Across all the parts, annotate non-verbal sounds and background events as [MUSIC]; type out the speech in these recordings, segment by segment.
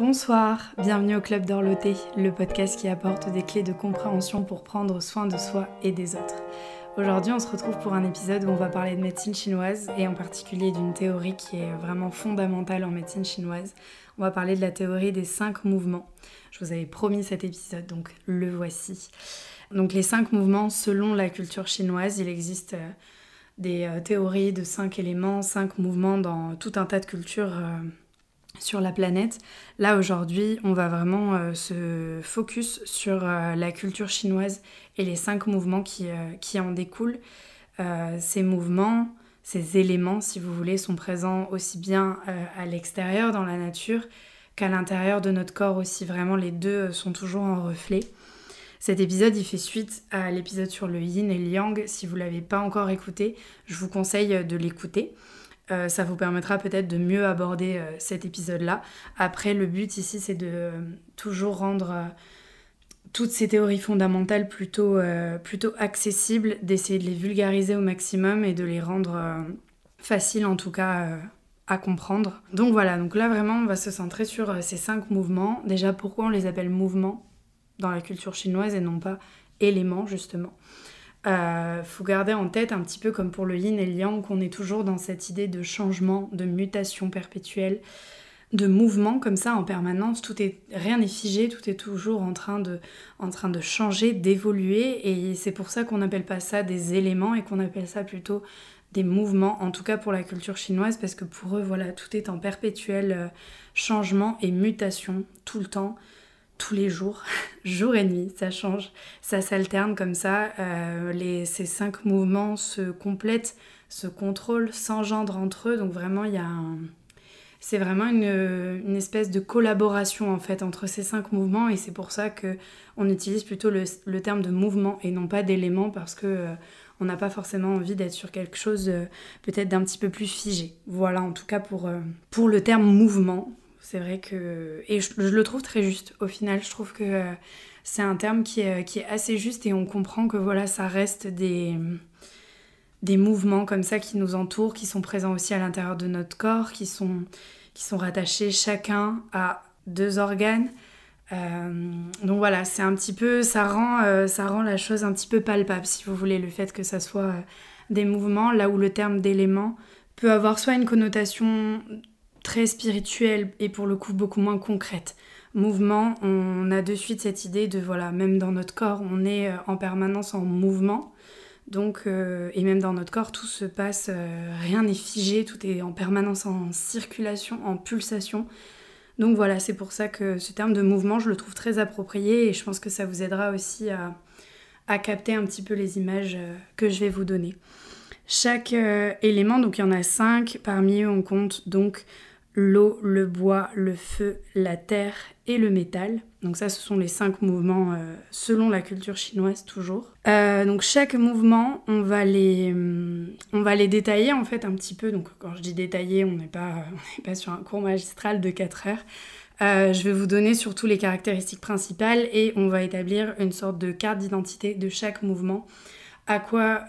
Bonsoir, bienvenue au Club d'Orloté, le podcast qui apporte des clés de compréhension pour prendre soin de soi et des autres. Aujourd'hui, on se retrouve pour un épisode où on va parler de médecine chinoise et en particulier d'une théorie qui est vraiment fondamentale en médecine chinoise. On va parler de la théorie des cinq mouvements. Je vous avais promis cet épisode, donc le voici. Donc les cinq mouvements, selon la culture chinoise, il existe euh, des euh, théories de cinq éléments, cinq mouvements dans tout un tas de cultures euh, sur la planète. Là aujourd'hui, on va vraiment euh, se focus sur euh, la culture chinoise et les cinq mouvements qui, euh, qui en découlent. ces mouvements, ces éléments, si vous voulez, sont présents aussi bien à l'extérieur dans la nature qu'à l'intérieur de notre corps aussi. Vraiment, les deux sont toujours en reflet. Cet épisode, il fait suite à l'épisode sur le yin et le yang. Si vous ne l'avez pas encore écouté, je vous conseille de l'écouter. Euh, ça vous permettra peut-être de mieux aborder euh, cet épisode-là. Après, le but ici, c'est de euh, toujours rendre toutes ces théories fondamentales plutôt, plutôt accessibles, d'essayer de les vulgariser au maximum et de les rendre faciles en tout cas à comprendre. Donc voilà, donc là vraiment, on va se centrer sur ces cinq mouvements. Déjà, pourquoi on les appelle mouvements dans la culture chinoise et non pas éléments, justement euh, faut garder en tête un petit peu comme pour le yin et le yang qu'on est toujours dans cette idée de changement, de mutation perpétuelle, de mouvement comme ça en permanence. Tout est rien n'est figé, tout est toujours en train de, en train de changer, d'évoluer et c'est pour ça qu'on n'appelle pas ça des éléments et qu'on appelle ça plutôt des mouvements, en tout cas pour la culture chinoise, parce que pour eux, voilà, tout est en perpétuel euh, changement et mutation tout le temps tous les jours, [LAUGHS] jour et nuit, ça change, ça s'alterne comme ça. Euh, les, ces cinq mouvements se complètent, se contrôlent, s'engendrent entre eux. Donc vraiment, il y a c'est vraiment une, espèce de collaboration en fait entre ces cinq mouvements et c'est pour ça que on utilise plutôt le, terme de mouvement et non pas d'élément parce que euh, on n'a pas forcément envie d'être sur quelque chose euh, peut-être d'un petit peu plus figé. Voilà en tout cas pour, pour le terme mouvement c'est vrai que. Et je, le trouve très juste. Au final, je trouve que euh, c'est un terme qui est, qui est, assez juste et on comprend que voilà, ça reste des, des mouvements comme ça qui nous entourent, qui sont présents aussi à l'intérieur de notre corps, qui sont, qui sont rattachés chacun à deux organes. Euh, donc voilà, c'est un petit peu. Ça rend, euh, ça rend la chose un petit peu palpable, si vous voulez, le fait que ça soit des mouvements, là où le terme d'élément peut avoir soit une connotation très spirituelle et pour le coup beaucoup moins concrète. Mouvement, on a de suite cette idée de voilà, même dans notre corps, on est euh, en permanence en mouvement. Donc, euh, et même dans notre corps, tout se passe, euh, rien n'est figé, tout est en permanence en circulation, en pulsation. Donc voilà, c'est pour ça que ce terme de mouvement, je le trouve très approprié et je pense que ça vous aidera aussi à, à capter un petit peu les images que je vais vous donner. Chaque élément, donc il y en a cinq, parmi eux on compte donc l'eau, le bois, le feu, la terre et le métal. Donc ça, ce sont les cinq mouvements euh, selon la culture chinoise toujours. Euh, donc chaque mouvement, hum, on va, les, détailler en fait un petit peu. Donc quand je dis détailler, on n'est pas, euh, [LAUGHS] sur un cours magistral de 4 heures. je vais vous donner surtout les caractéristiques principales et on va établir une sorte de carte d'identité de chaque mouvement, à quoi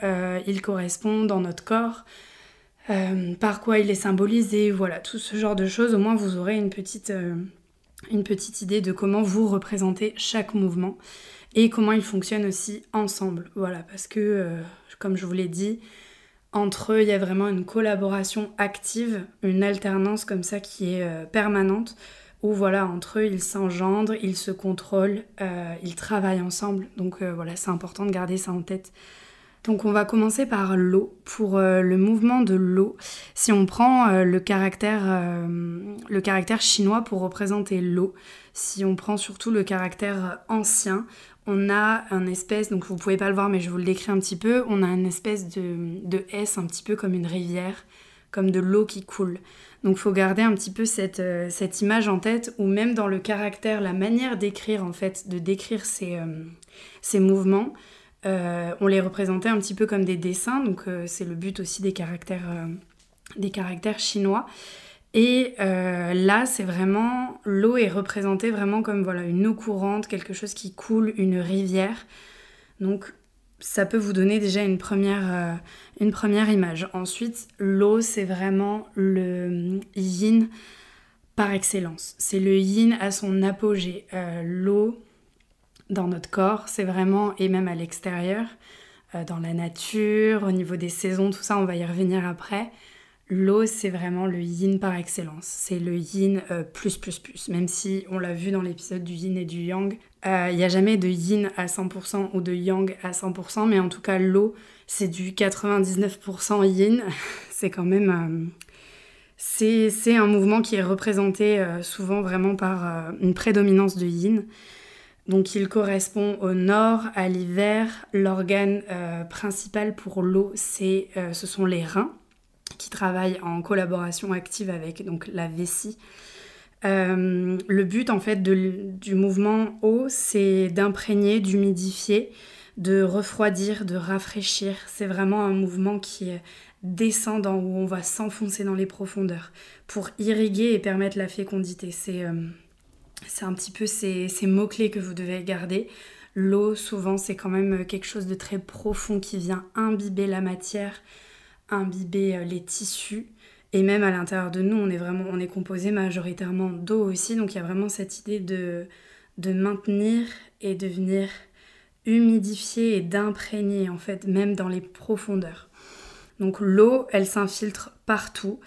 il correspond dans notre corps, euh, par quoi il est symbolisé, voilà, tout ce genre de choses. Au moins, vous aurez une petite, euh, une petite idée de comment vous représentez chaque mouvement et comment ils fonctionnent aussi ensemble. Voilà, parce que, euh, comme je vous l'ai dit, entre eux, il y a vraiment une collaboration active, une alternance comme ça qui est permanente, où voilà, entre eux, ils s'engendrent, ils se contrôlent, ils travaillent ensemble. Donc voilà, c'est important de garder ça en tête donc on va commencer par l'eau. Pour euh, le mouvement de l'eau, si on prend euh, le, caractère, euh, le caractère chinois pour représenter l'eau, si on prend surtout le caractère ancien, on a un espèce, donc vous pouvez pas le voir mais je vous le décris un petit peu, on a une espèce de, de S un petit peu comme une rivière, comme de l'eau qui coule. Donc faut garder un petit peu cette, image en tête ou même dans le caractère, la manière d'écrire en fait, de décrire ces mouvements. Euh, on les représentait un petit peu comme des dessins, donc euh, c'est le but aussi des caractères, euh, des caractères chinois. Et là, c'est vraiment l'eau est représentée vraiment comme voilà une eau courante, quelque chose qui coule, une rivière. Donc ça peut vous donner déjà une première, une première image. Ensuite, l'eau, c'est vraiment le yin par excellence. C'est le yin à son apogée. l'eau, dans notre corps, c'est vraiment, et même à l'extérieur, euh, dans la nature, au niveau des saisons, tout ça, on va y revenir après. L'eau, c'est vraiment le yin par excellence. C'est le yin euh, plus, plus, plus. Même si on l'a vu dans l'épisode du yin et du yang, il euh, n'y a jamais de yin à 100% ou de yang à 100%, mais en tout cas, l'eau, c'est du 99% yin. [LAUGHS] c'est quand même. c'est un mouvement qui est représenté souvent vraiment par une prédominance de yin. Donc il correspond au nord, à l'hiver. L'organe euh, principal pour l'eau, c'est, euh, ce sont les reins, qui travaillent en collaboration active avec donc, la vessie. Euh, le but en fait du mouvement eau, c'est d'imprégner, d'humidifier, de refroidir, de rafraîchir. C'est vraiment un mouvement qui descend dans où on va s'enfoncer dans les profondeurs pour irriguer et permettre la fécondité. C'est c'est un petit peu ces, mots-clés que vous devez garder. L'eau, souvent, c'est quand même euh, quelque chose de très profond qui vient imbiber la matière, imbiber euh, les tissus. Et même à l'intérieur de nous, on est vraiment, on est composé majoritairement d'eau aussi. Donc il y a vraiment cette idée de, de maintenir et de venir humidifier et d'imprégner en fait, même dans les profondeurs. Donc l'eau, elle s'infiltre partout.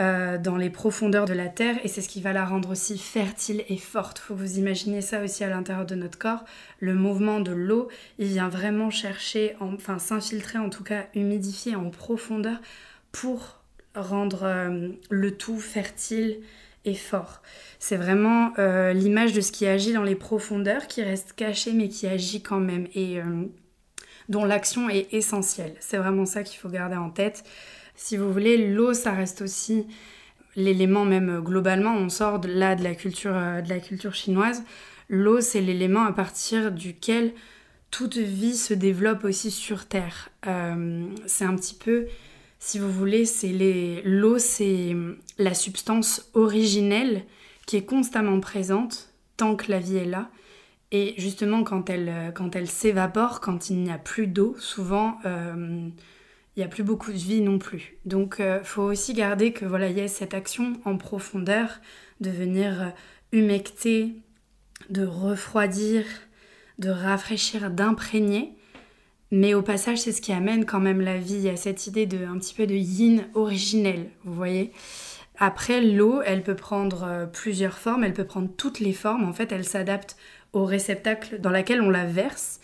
Euh, dans les profondeurs de la terre et c'est ce qui va la rendre aussi fertile et forte. Faut vous imaginez ça aussi à l'intérieur de notre corps. Le mouvement de l'eau, il vient vraiment chercher, enfin s'infiltrer en tout cas, humidifier en profondeur pour rendre euh, le tout fertile et fort. C'est vraiment euh, l'image de ce qui agit dans les profondeurs, qui reste caché mais qui agit quand même et dont l'action est essentielle. C'est vraiment ça qu'il faut garder en tête si vous voulez, l'eau, ça reste aussi l'élément même euh, globalement, on sort de, là de la culture, euh, de la culture chinoise, l'eau, c'est l'élément à partir duquel toute vie se développe aussi sur Terre. Euh, c'est un petit peu, si vous voulez, c'est les... l'eau, c'est hum, la substance originelle qui est constamment présente tant que la vie est là. Et justement, quand elle, quand elle s'évapore, quand il n'y a plus d'eau, souvent il n'y a plus beaucoup de vie non plus. Donc euh, faut aussi garder que voilà, il y a cette action en profondeur de venir euh, humecter, de refroidir, de rafraîchir, d'imprégner. Mais au passage, c'est ce qui amène quand même la vie à cette idée de un petit peu de yin originel, vous voyez. Après, l'eau, elle peut prendre euh, plusieurs formes, elle peut prendre toutes les formes. En fait, elle s'adapte au réceptacle dans lequel on la verse.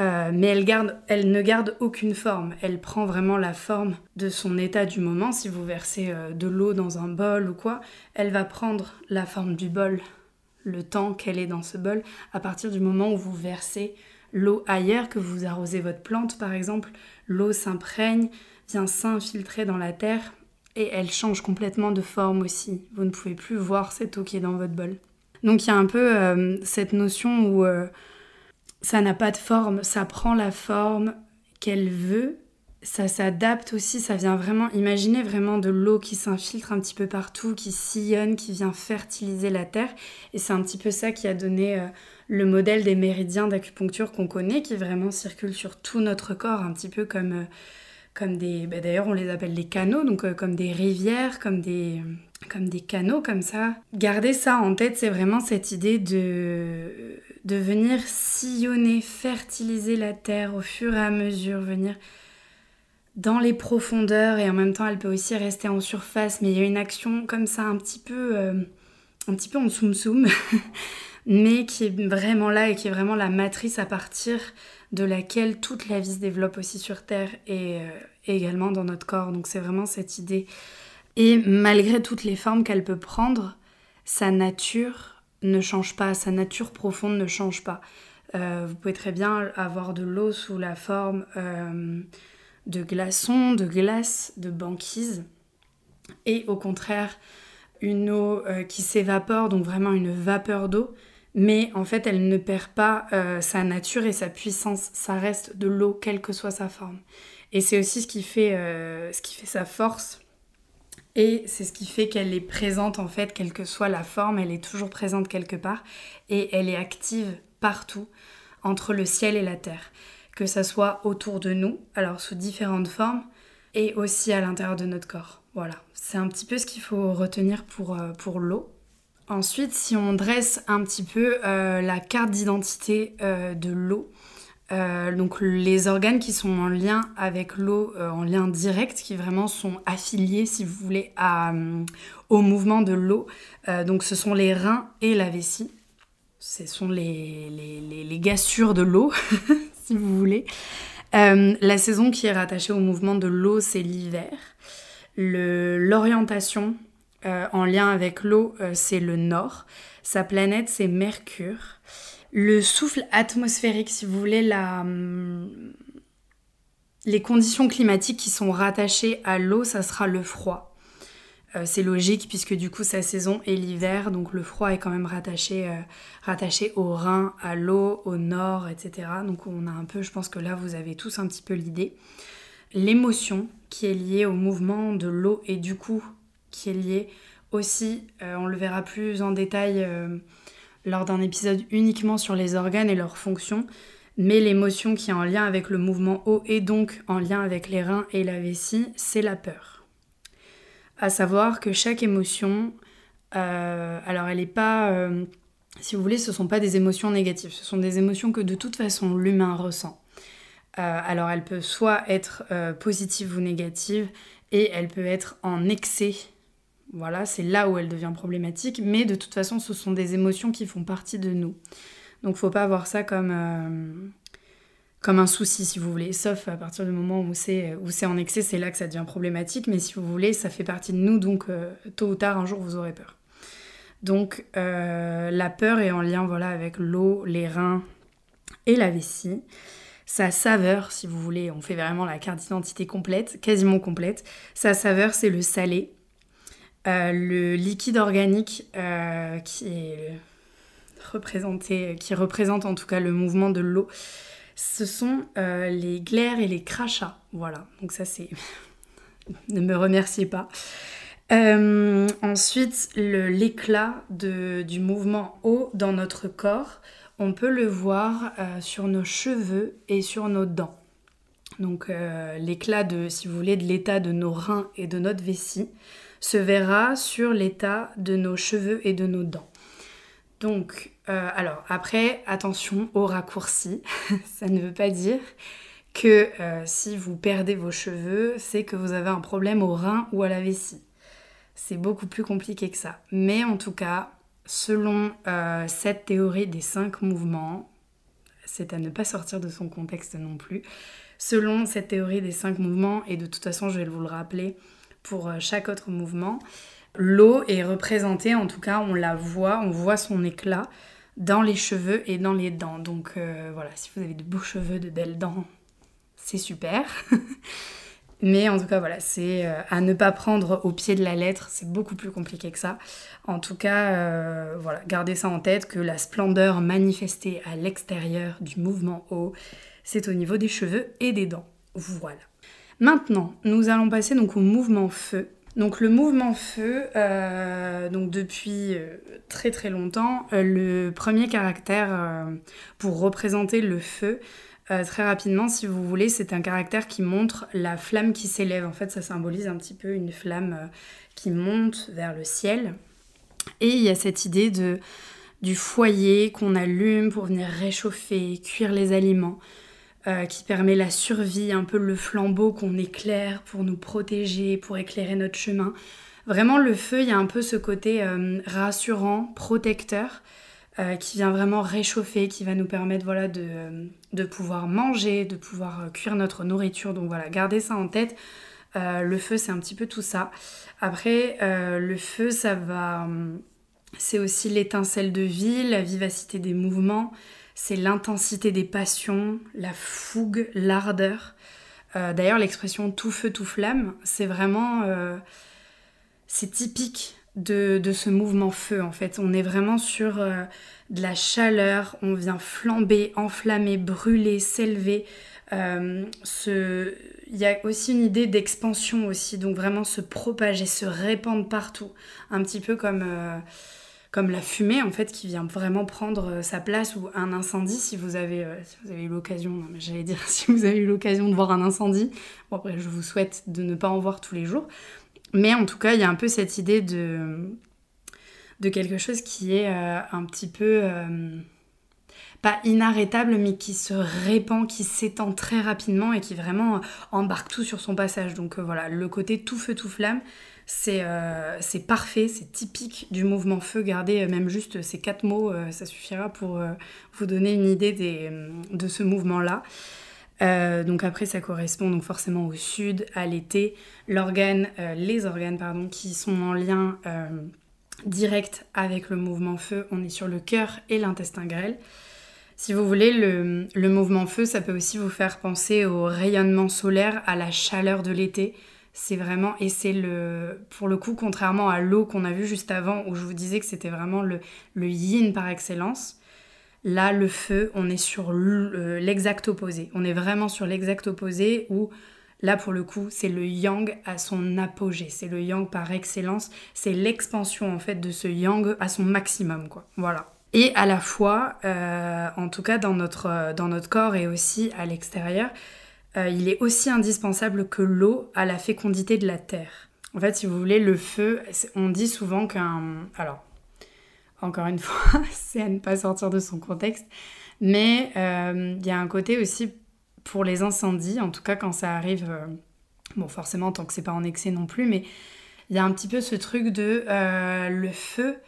Euh, mais elle, garde, elle ne garde aucune forme. Elle prend vraiment la forme de son état du moment. Si vous versez euh, de l'eau dans un bol ou quoi, elle va prendre la forme du bol, le temps qu'elle est dans ce bol, à partir du moment où vous versez l'eau ailleurs, que vous arrosez votre plante par exemple, l'eau s'imprègne, vient s'infiltrer dans la terre et elle change complètement de forme aussi. Vous ne pouvez plus voir cette eau qui est dans votre bol. Donc il y a un peu euh, cette notion où ça n'a pas de forme, ça prend la forme qu'elle veut, ça s'adapte aussi, ça vient vraiment, imaginez vraiment de l'eau qui s'infiltre un petit peu partout, qui sillonne, qui vient fertiliser la terre. Et c'est un petit peu ça qui a donné euh, le modèle des méridiens d'acupuncture qu'on connaît, qui vraiment circulent sur tout notre corps, un petit peu comme... Euh, des. Bah, d'ailleurs, on les appelle les canaux, donc euh, comme des rivières, comme des, comme des canaux, comme ça. Garder ça en tête, c'est vraiment cette idée de, de venir sillonner, fertiliser la terre au fur et à mesure, venir dans les profondeurs et en même temps elle peut aussi rester en surface mais il y a une action comme ça un petit peu euh, un petit peu en soum soum [LAUGHS] mais qui est vraiment là et qui est vraiment la matrice à partir de laquelle toute la vie se développe aussi sur Terre euh, et, également dans notre corps. Donc c'est vraiment cette idée. Et malgré toutes les formes qu'elle peut prendre, sa nature ne change pas, sa nature profonde ne change pas. Euh, vous pouvez très bien avoir de l'eau sous la forme euh, de glaçons, de glace, de banquise, et au contraire une eau qui s'évapore, donc vraiment une vapeur d'eau, mais en fait elle ne perd pas euh, sa nature et sa puissance, ça reste de l'eau quelle que soit sa forme. Et c'est aussi ce qui fait, euh, ce qui fait sa force et c'est ce qui fait qu'elle est présente en fait, quelle que soit la forme, elle est toujours présente quelque part et elle est active partout entre le ciel et la terre, que ça soit autour de nous, alors sous différentes formes et aussi à l'intérieur de notre corps. Voilà, c'est un petit peu ce qu'il faut retenir pour euh, l'eau Ensuite, si on dresse un petit peu euh, la carte d'identité euh, de l'eau, euh, donc les organes qui sont en lien avec l'eau, en lien direct, qui vraiment sont affiliés, si vous voulez, à, au mouvement de l'eau, donc ce sont les reins et la vessie. Ce sont les, les, gassures de l'eau, [LAUGHS] si vous voulez. la saison qui est rattachée au mouvement de l'eau, c'est l'hiver. L'orientation, euh, en lien avec l'eau, euh, c'est le Nord. Sa planète, c'est Mercure. Le souffle atmosphérique, si vous voulez, la, hum, les conditions climatiques qui sont rattachées à l'eau, ça sera le froid. Euh, c'est logique puisque du coup sa saison est l'hiver, donc le froid est quand même rattaché, rattaché au Rhin, à l'eau, au nord, etc. Donc on a un peu, je pense que là vous avez tous un petit peu l'idée. L'émotion qui est liée au mouvement de l'eau et du coup qui est lié aussi, euh, on le verra plus en détail euh, lors d'un épisode uniquement sur les organes et leurs fonctions, mais l'émotion qui est en lien avec le mouvement haut et donc en lien avec les reins et la vessie, c'est la peur. À savoir que chaque émotion, euh, alors elle n'est pas, si vous voulez, ce ne sont pas des émotions négatives, ce sont des émotions que de toute façon l'humain ressent. alors elle peut soit être positive ou négative, et elle peut être en excès voilà, c'est là où elle devient problématique, mais de toute façon, ce sont des émotions qui font partie de nous. Donc faut pas voir ça comme, euh, comme un souci, si vous voulez. Sauf à partir du moment où c'est, où c'est en excès, c'est là que ça devient problématique, mais si vous voulez, ça fait partie de nous, donc euh, tôt ou tard, un jour, vous aurez peur. Donc euh, la peur est en lien voilà, avec l'eau, les reins et la vessie. Sa saveur, si vous voulez, on fait vraiment la carte d'identité complète, quasiment complète. Sa saveur, c'est le salé. Euh, le liquide organique euh, qui est qui représente en tout cas le mouvement de l'eau, ce sont euh, les glaires et les crachats. Voilà, donc ça c'est. [LAUGHS] ne me remerciez pas. ensuite, l'éclat du mouvement eau dans notre corps, on peut le voir sur nos cheveux et sur nos dents. Donc l'éclat de, si vous voulez, de l'état de nos reins et de notre vessie se verra sur l'état de nos cheveux et de nos dents. Donc, euh, alors après, attention au raccourci. [LAUGHS] Ça ne veut pas dire que euh, si vous perdez vos cheveux, c'est que vous avez un problème au rein ou à la vessie. C'est beaucoup plus compliqué que ça. Mais en tout cas, selon euh, cette théorie des cinq mouvements, c'est à ne pas sortir de son contexte non plus, selon cette théorie des cinq mouvements, et de toute façon je vais vous le rappeler, pour euh, chaque autre mouvement. L'eau est représentée, en tout cas on la voit, on voit son éclat dans les cheveux et dans les dents. Donc euh, voilà, si vous avez de beaux cheveux, de belles dents, c'est super. [LAUGHS] Mais en tout cas, voilà, c'est euh, à ne pas prendre au pied de la lettre, c'est beaucoup plus compliqué que ça. En tout cas, voilà, gardez ça en tête que la splendeur manifestée à l'extérieur du mouvement eau, c'est au niveau des cheveux et des dents. Voilà. Maintenant, nous allons passer donc au mouvement feu. Donc le mouvement feu, euh, donc depuis euh, très très longtemps, euh, le premier caractère pour représenter le feu, très rapidement si vous voulez, c'est un caractère qui montre la flamme qui s'élève. En fait, ça symbolise un petit peu une flamme qui monte vers le ciel. Et il y a cette idée de, du foyer qu'on allume pour venir réchauffer, cuire les aliments. Euh, qui permet la survie, un peu le flambeau qu'on éclaire pour nous protéger, pour éclairer notre chemin. Vraiment, le feu, il y a un peu ce côté euh, rassurant, protecteur, euh, qui vient vraiment réchauffer, qui va nous permettre voilà, de, pouvoir manger, de pouvoir cuire notre nourriture. Donc voilà, gardez ça en tête. le feu, c'est un petit peu tout ça. Après, le feu, ça va... Hum, c'est aussi l'étincelle de vie, la vivacité des mouvements, c'est l'intensité des passions, la fougue, l'ardeur. Euh, d'ailleurs, l'expression tout feu, tout flamme, c'est vraiment. Euh, c'est typique de, ce mouvement feu en fait. On est vraiment sur euh, de la chaleur, on vient flamber, enflammer, brûler, s'élever. Il y a aussi une idée d'expansion aussi, donc vraiment se propager, se répandre partout. Un petit peu comme comme la fumée en fait qui vient vraiment prendre euh, sa place ou un incendie si vous avez, euh, vous avez eu l'occasion, j'allais dire [LAUGHS] si vous avez eu l'occasion de voir un incendie, bon après je vous souhaite de ne pas en voir tous les jours, mais en tout cas il y a un peu cette idée de, de quelque chose qui est euh, un petit peu... pas inarrêtable, mais qui se répand, qui s'étend très rapidement et qui vraiment embarque tout sur son passage. Donc voilà, le côté tout feu, tout flamme, euh, c'est parfait, c'est typique du mouvement feu. Gardez euh, même juste ces quatre mots, euh, ça suffira pour vous donner une idée de ce mouvement-là. donc après, ça correspond donc forcément au sud, à l'été, les organes qui sont en lien direct avec le mouvement feu. On est sur le cœur et l'intestin grêle. Si vous voulez, le, le, mouvement feu, ça peut aussi vous faire penser au rayonnement solaire, à la chaleur de l'été, c'est vraiment, et c'est le, pour le coup, contrairement à l'eau qu'on a vu juste avant, où je vous disais que c'était vraiment le, yin par excellence, là, le feu, on est sur euh, l'exact opposé. On est vraiment sur l'exact opposé où, là, pour le coup, c'est le yang à son apogée. C'est le yang par excellence. C'est l'expansion, en fait, de ce yang à son maximum, quoi. Voilà. Et à la fois, euh, en tout cas dans notre corps et aussi à l'extérieur, euh, il est aussi indispensable que l'eau à la fécondité de la terre. En fait, si vous voulez, le feu, on dit souvent qu'un... Alors, encore une [LAUGHS] fois, c'est à ne pas sortir de son contexte, mais euh, il y a un côté aussi pour les incendies, en tout cas quand ça arrive, euh, bon forcément tant que c'est pas en excès non plus, mais il y a un petit peu ce truc de le feu,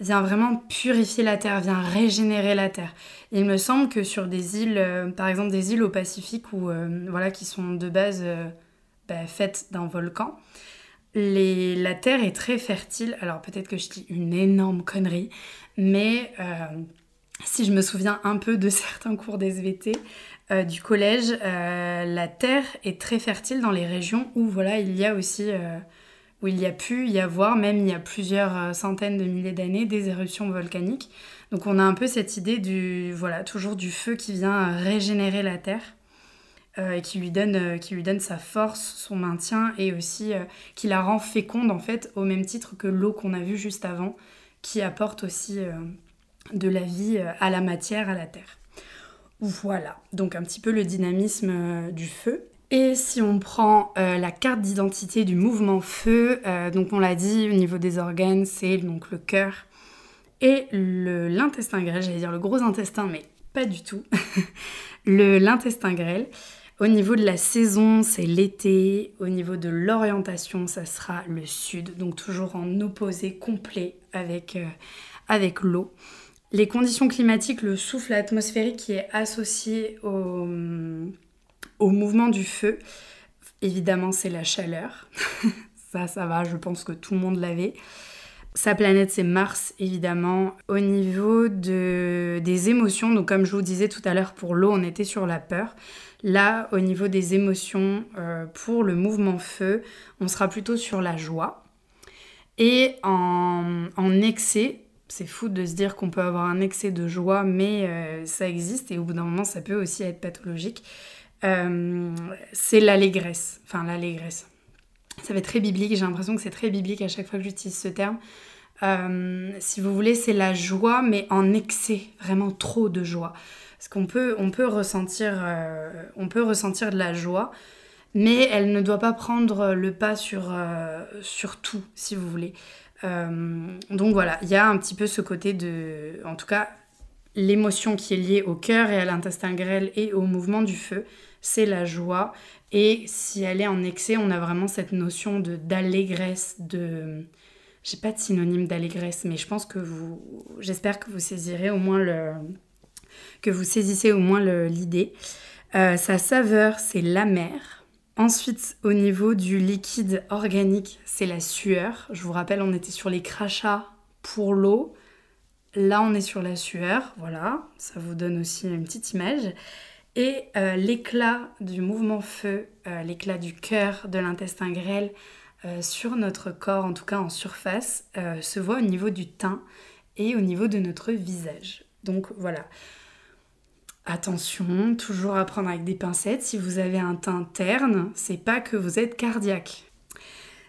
vient vraiment purifier la terre, vient régénérer la terre. Il me semble que sur des îles, euh, par exemple des îles au Pacifique, euh, voilà, qui sont de base euh, bah, faites d'un volcan, la terre est très fertile. Alors peut-être que je dis une énorme connerie, mais si je me souviens un peu de [LAUGHS] certains cours d'SVT du collège, la terre est très fertile dans les régions où voilà, il y a aussi où il y a pu y avoir, même il y a plusieurs euh, centaines de milliers d'années, des éruptions volcaniques. Donc on a un peu cette idée du, voilà, toujours du feu qui vient euh, régénérer la Terre euh, et qui lui, donne, qui lui donne sa force, son maintien et aussi qui la rend féconde en fait, au même titre que l'eau qu'on a vue juste avant, qui apporte aussi de la vie à la matière, à la Terre. Voilà, donc un petit peu le dynamisme du feu. Et si on prend euh, la carte d'identité du mouvement feu, euh, donc on l'a dit, au niveau des organes, c'est donc le cœur et l'intestin grêle, j'allais dire le gros intestin, mais pas du tout. [LAUGHS] l'intestin grêle. Au niveau de la saison, c'est l'été. Au niveau de l'orientation, ça sera le sud, donc toujours en opposé complet avec, euh, avec l'eau. Les conditions climatiques, le souffle atmosphérique qui est associé au hum, au mouvement du feu, évidemment, c'est la chaleur. [LAUGHS] ça, ça va, je pense que tout le monde l'avait. Sa planète, c'est Mars, évidemment. Au niveau de, des émotions, donc comme je vous disais tout à l'heure, pour l'eau, on était sur la peur. Là, au niveau des émotions, euh, pour le mouvement feu, on sera plutôt sur la joie. Et en, excès, c'est fou de se dire qu'on peut avoir un excès de joie, mais euh, ça existe et au bout d'un moment, ça peut aussi être pathologique. Euh, c'est l'allégresse. Enfin, l'allégresse. Ça va être très biblique, j'ai l'impression que c'est très biblique à chaque fois que j'utilise ce terme. Euh, si vous voulez, c'est la joie, mais en excès, vraiment trop de joie. Parce qu'on peut, on peut, ressentir, euh, on peut ressentir de la joie, mais elle ne doit pas prendre le pas sur, sur tout, si vous voulez. donc voilà, il y a un petit peu ce côté de, en tout cas, l'émotion qui est liée au cœur et à l'intestin grêle et au mouvement du feu c'est la joie. Et si elle est en excès, on a vraiment cette notion de d'allégresse, de... J'ai pas de synonyme d'allégresse, mais je pense que vous... J'espère que vous saisirez au moins le... que vous saisissez au moins l'idée. Euh, sa saveur, c'est la mer Ensuite, au niveau du liquide organique, c'est la sueur. Je vous rappelle, on était sur les crachats pour l'eau. Là, on est sur la sueur. Voilà, ça vous donne aussi une petite image. Et euh, l'éclat du mouvement feu, euh, l'éclat du cœur, de l'intestin grêle euh, sur notre corps, en tout cas en surface, se voit au niveau du teint et au niveau de notre visage. Donc voilà. Attention, toujours à prendre avec des pincettes. Si vous avez un teint terne, c'est pas que vous êtes cardiaque.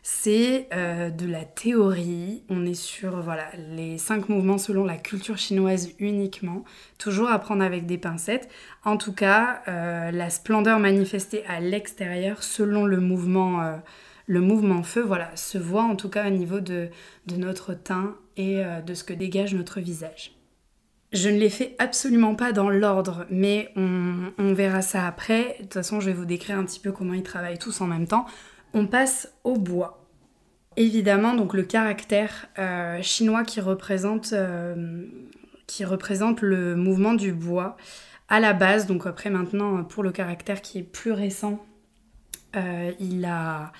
C'est euh, de la théorie. On est sur les cinq mouvements selon la culture chinoise uniquement. Toujours à prendre avec des pincettes. En tout cas, euh, la splendeur manifestée à l'extérieur selon le mouvement, euh, le mouvement feu, voilà, se voit en tout cas au niveau de, notre teint et de ce que dégage notre visage. Je ne les fais absolument pas dans l'ordre, mais on, verra ça après. De toute façon, je vais vous décrire un petit peu comment ils travaillent tous en même temps. On passe au bois évidemment donc le caractère euh, chinois qui représente, euh, qui représente le mouvement du bois à la base. Donc après maintenant pour le caractère qui est plus récent, euh, il, a,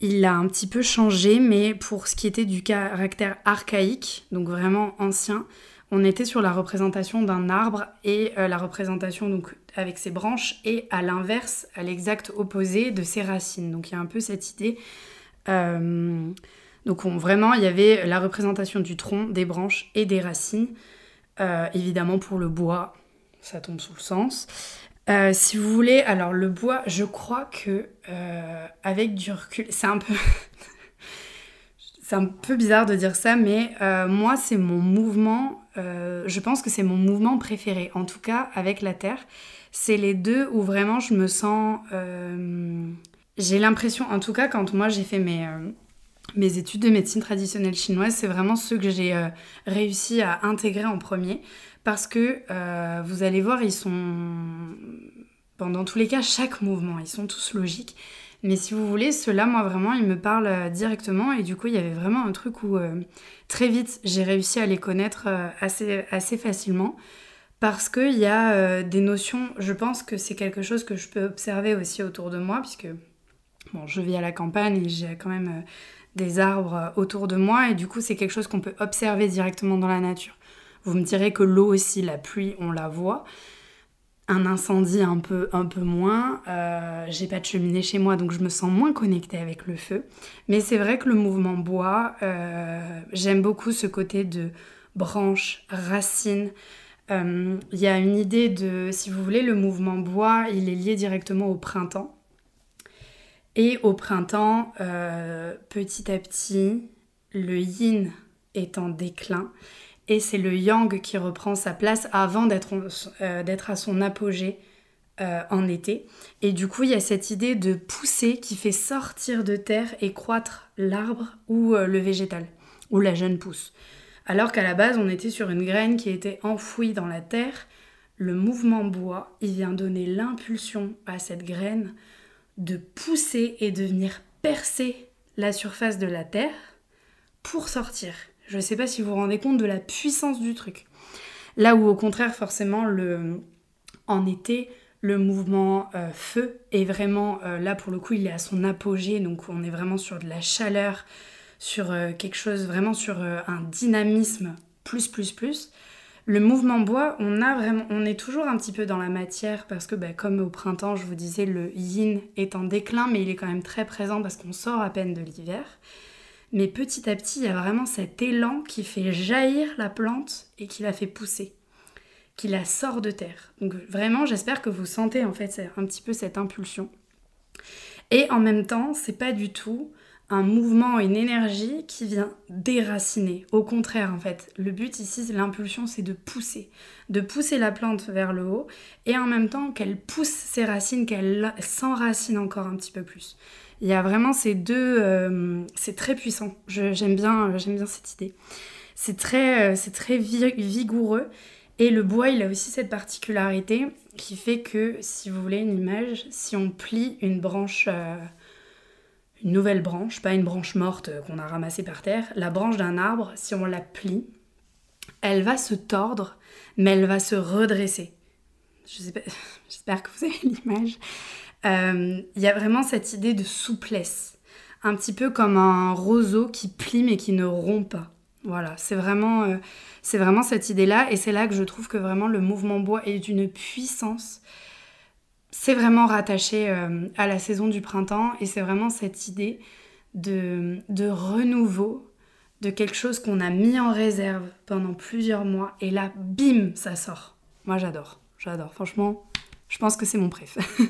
il a un petit peu changé, mais pour ce qui était du caractère archaïque, donc vraiment ancien, on était sur la représentation d'un arbre et la représentation donc avec ses branches et à l'inverse, à l'exact opposé de ses racines. Donc il y a un peu cette idée euh, donc vraiment, il y avait la représentation du tronc, des branches et des racines. Euh, évidemment pour le bois, ça tombe sous le sens. Euh, si vous voulez, alors le bois, je crois que avec du recul, c'est un peu... [LAUGHS] c'est un peu bizarre de dire ça, mais moi, c'est mon mouvement, je pense que c'est mon mouvement préféré, en tout cas avec la Terre. C'est les deux où vraiment je me sens j'ai l'impression, en tout cas, quand moi j'ai fait mes, euh, mes études de médecine traditionnelle chinoise, c'est vraiment ceux que j'ai euh, réussi à intégrer en premier. Parce que euh, vous allez voir, ils sont. pendant tous les cas, chaque mouvement, ils sont tous logiques. Mais si vous voulez, ceux-là, moi vraiment, ils me parlent directement. Et du coup, il y avait vraiment un truc où très vite, j'ai réussi à les connaître assez, assez facilement parce qu'il y a des notions, je pense que c'est quelque chose que je peux observer aussi autour de moi, puisque bon, je vis à la campagne et j'ai quand même euh, des arbres euh, autour de moi et du coup c'est quelque chose qu'on peut observer directement dans la nature. Vous me direz que l'eau aussi, la pluie, on la voit. Un incendie un peu, un peu moins. Euh, j'ai pas de cheminée chez moi donc je me sens moins connectée avec le feu. Mais c'est vrai que le mouvement bois, j'aime beaucoup ce côté de branches, racines. Il y a une idée de, si vous voulez, le mouvement bois, il est lié directement au printemps. Et au printemps, euh, petit à petit, le yin est en déclin et c'est le yang qui reprend sa place avant d'être euh, à son apogée euh, en été. Et du coup, il y a cette idée de pousser qui fait sortir de terre et croître l'arbre ou le végétal, ou la jeune pousse. Alors qu'à la base, on était sur une graine qui était enfouie dans la terre, le mouvement bois, il vient donner l'impulsion à cette graine de pousser et de venir percer la surface de la Terre pour sortir. Je ne sais pas si vous vous rendez compte de la puissance du truc. Là où au contraire forcément le, en été, le mouvement euh, feu est vraiment euh, là pour le coup il est à son apogée donc on est vraiment sur de la chaleur, sur euh, quelque chose vraiment sur un dynamisme plus plus plus. Le mouvement bois, on a vraiment, on est toujours un petit peu dans la matière parce que, bah, comme au printemps, je vous disais, le yin est en déclin, mais il est quand même très présent parce qu'on sort à peine de l'hiver. Mais petit à petit, il y a vraiment cet élan qui fait jaillir la plante et qui la fait pousser, qui la sort de terre. Donc vraiment, j'espère que vous sentez en fait un petit peu cette impulsion. Et en même temps, c'est pas du tout un mouvement, une énergie qui vient déraciner. Au contraire, en fait, le but ici, l'impulsion, c'est de pousser, de pousser la plante vers le haut et en même temps qu'elle pousse ses racines, qu'elle s'enracine encore un petit peu plus. Il y a vraiment ces deux, euh, c'est très puissant. J'aime bien, euh, j'aime bien cette idée. C'est très, euh, c'est très vigoureux. Et le bois, il a aussi cette particularité qui fait que, si vous voulez une image, si on plie une branche une nouvelle branche, pas une branche morte euh, qu'on a ramassée par terre. La branche d'un arbre, si on la plie, elle va se tordre, mais elle va se redresser. [LAUGHS] J'espère que vous avez [LAUGHS] l'image. Euh, il y a vraiment cette idée de souplesse, un petit peu comme un roseau qui plie mais qui ne rompt pas. Voilà, c'est vraiment, euh, c'est vraiment cette idée-là, et c'est là que je trouve que vraiment le mouvement bois est une puissance c'est vraiment rattaché euh, à la saison du printemps et c'est vraiment cette idée de, renouveau, de quelque chose qu'on a mis en réserve pendant plusieurs mois et là, bim, ça sort. Moi j'adore, j'adore. Franchement, je pense que c'est mon préf. [LAUGHS]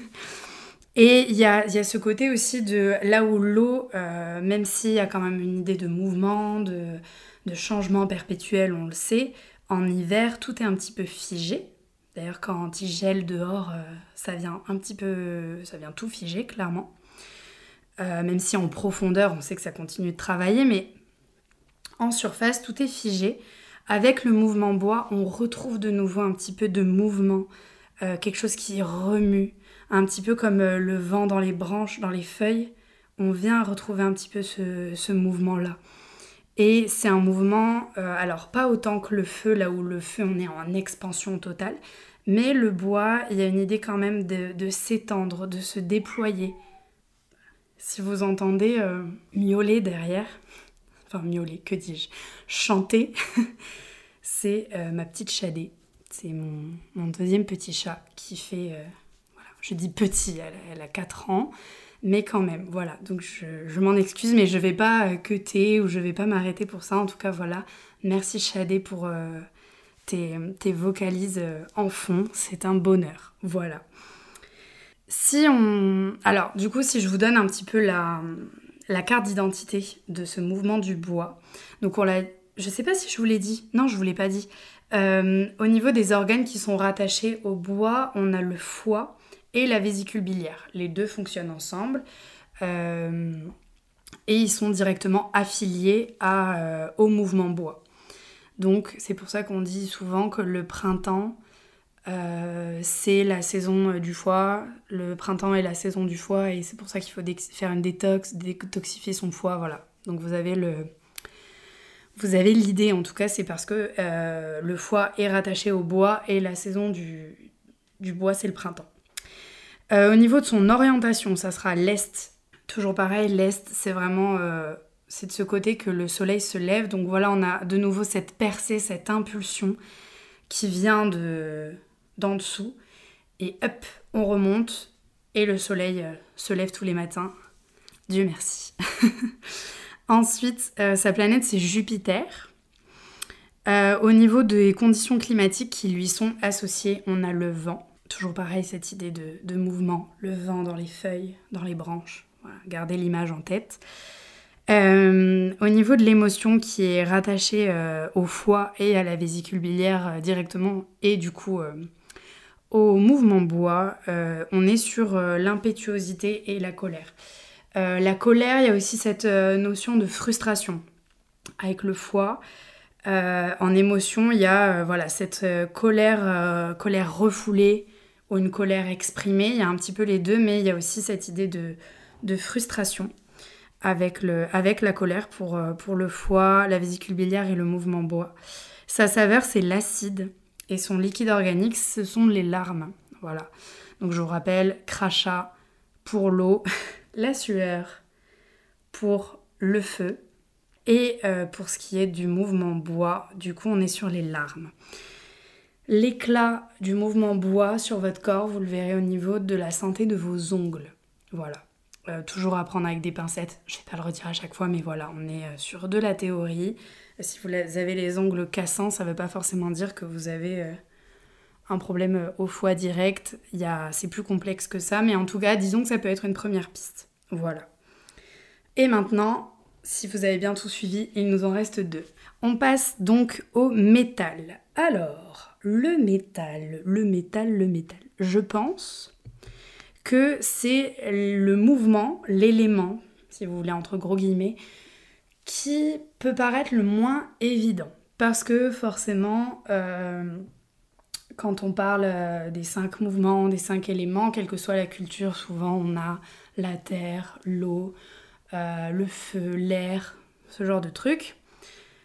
Et il y a, ce côté aussi de là où l'eau, euh, même s'il y a quand même une idée de mouvement, de, changement perpétuel, on le sait, en hiver, tout est un petit peu figé. D'ailleurs, quand il gèle dehors, euh, ça vient un petit peu, ça vient tout figer clairement. Euh, même si en profondeur, on sait que ça continue de travailler, mais en surface, tout est figé. Avec le mouvement bois, on retrouve de nouveau un petit peu de mouvement, euh, quelque chose qui remue, un petit peu comme le vent dans les branches, dans les feuilles. On vient retrouver un petit peu ce mouvement-là. Et c'est un mouvement, euh, alors pas autant que le feu, là où le feu on est en expansion totale, mais le bois, il y a une idée quand même de, s'étendre, de se déployer. Si vous entendez euh, miauler derrière, [LAUGHS] enfin miauler, que dis-je, chanter, [LAUGHS] c'est euh, ma petite Chadée. C'est mon, deuxième petit chat qui fait, voilà, je dis petit, elle, elle a 4 ans mais quand même, voilà. Donc je, m'en excuse, mais je vais pas cuter euh, ou je vais pas m'arrêter pour ça. En tout cas, voilà. Merci Chadé pour euh, tes, vocalises euh, en fond. C'est un bonheur. Voilà. Si on. Alors, du coup, si je vous donne un petit peu la, carte d'identité de ce mouvement du bois. Donc, on l'a. Je sais pas si je vous l'ai dit. Non, je vous l'ai pas dit. au niveau des organes qui sont rattachés au bois, on a le foie, et la vésicule biliaire. Les deux fonctionnent ensemble euh, et ils sont directement affiliés à, euh, au mouvement bois. Donc c'est pour ça qu'on dit souvent que le printemps, euh, c'est la saison du foie. Le printemps est la saison du foie et c'est pour ça qu'il faut faire une détox, détoxifier son foie, voilà. Donc vous avez le... Vous avez l'idée, en tout cas, c'est parce que le foie est rattaché au bois et la saison du, du bois, c'est le printemps. Euh, au niveau de son orientation, ça sera l'Est. Toujours pareil, l'Est, c'est vraiment... Euh, c'est de ce côté que le soleil se lève. Donc voilà, on a de nouveau cette percée, cette impulsion qui vient de d'en dessous. Et hop, on remonte et le soleil euh, se lève tous les matins. Dieu merci. [LAUGHS] Ensuite, sa planète, c'est Jupiter. au niveau des conditions climatiques qui lui sont associées, on a le vent toujours pareil, cette idée de, mouvement, le vent dans les feuilles, dans les branches. gardez l'image en tête. Euh, au niveau de l'émotion qui est rattachée euh, au foie et à la vésicule biliaire euh, directement et du coup au mouvement bois, on est sur l'impétuosité et la colère. la colère, il y a aussi cette notion de frustration avec le foie. en émotion, il y a voilà, cette colère, colère refoulée, une colère exprimée. Il y a un petit peu les deux, mais il y a aussi cette idée de, frustration avec, le, avec la colère euh, pour, le foie, la vésicule biliaire et le mouvement bois. Sa saveur, c'est l'acide et son liquide organique, ce sont les larmes. Voilà. Donc je vous rappelle, crachat pour l'eau, [LAUGHS] la sueur pour le feu et euh, pour ce qui est du mouvement bois, du coup on est sur les larmes l'éclat du mouvement bois sur votre corps, vous le verrez au niveau de la santé de vos ongles. Voilà. Euh, toujours à prendre avec des pincettes, je ne vais pas le redire à chaque fois, mais voilà, on est euh, sur de la théorie. Si vous avez les ongles cassants, ça ne veut pas forcément dire que vous avez euh, un problème au foie direct. A... C'est plus complexe que ça, mais en tout cas, disons que ça peut être une première piste. Voilà. Et maintenant, si vous avez bien tout suivi, il nous en reste deux. On passe donc au métal. Alors, le métal, le métal, le métal. Je pense que c'est le mouvement, l'élément, si vous voulez, entre gros guillemets, qui peut paraître le moins évident. Parce que forcément, euh, quand on parle euh, des cinq mouvements, des cinq éléments, quelle que soit la culture, souvent on a la terre, l'eau, euh, le feu, l'air, ce genre de trucs.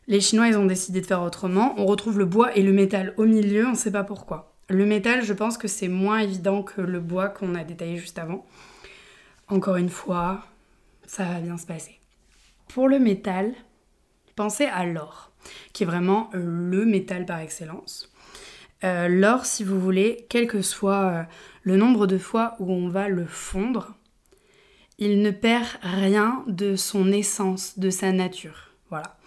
Les Chinois, ils ont décidé de faire autrement. On retrouve le bois et le métal au milieu, on ne sait pas pourquoi. Le métal, je pense que c'est moins évident que le bois qu'on a détaillé juste avant. Encore une fois, ça va bien se passer. Pour le métal, pensez à l'or, qui est vraiment euh, le métal par excellence. Euh, l'or, si vous voulez, quel que soit euh, le nombre de fois où on va le fondre, il ne perd rien de son essence, de sa nature. Voilà.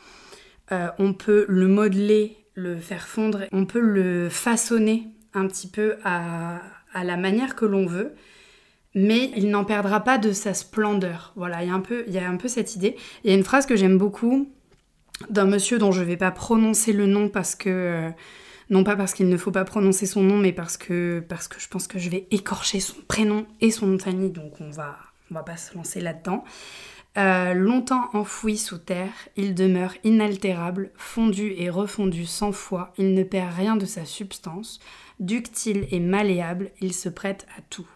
Euh, on peut le modeler, le faire fondre, on peut le façonner un petit peu à, la manière que l'on veut, mais il n'en perdra pas de sa splendeur. Voilà, il y, a un peu, il y a un peu cette idée. Il y a une phrase que j'aime beaucoup d'un monsieur dont je ne vais pas prononcer le nom parce que... Euh, non pas parce qu'il ne faut pas prononcer son nom, mais parce que, parce que je pense que je vais écorcher son prénom et son nom de famille, donc on va, on va pas se lancer là-dedans. Euh, longtemps enfoui sous terre, il demeure inaltérable, fondu et refondu cent fois, il ne perd rien de sa substance, ductile et malléable, il se prête à tout.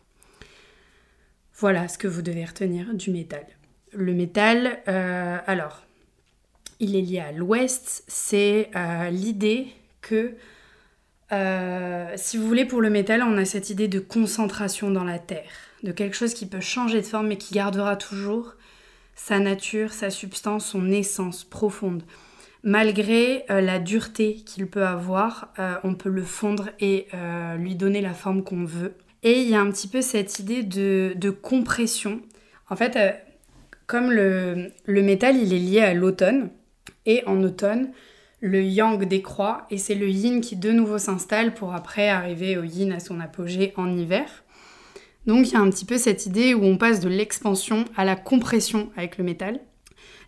Voilà ce que vous devez retenir du métal. Le métal, euh, alors, il est lié à l'ouest, c'est euh, l'idée que, si vous voulez, pour le métal, on a cette idée de concentration dans la terre, de quelque chose qui peut changer de forme mais qui gardera toujours sa nature, sa substance, son essence profonde. Malgré euh, la dureté qu'il peut avoir, euh, on peut le fondre et euh, lui donner la forme qu'on veut. Et il y a un petit peu cette idée de, de compression. En fait, comme le, le, métal, il est lié à l'automne, et en automne, le yang décroît, et c'est le yin qui de nouveau s'installe pour après arriver au yin à son apogée en hiver. Donc il y a un petit peu cette idée où on passe de l'expansion à la compression avec le métal.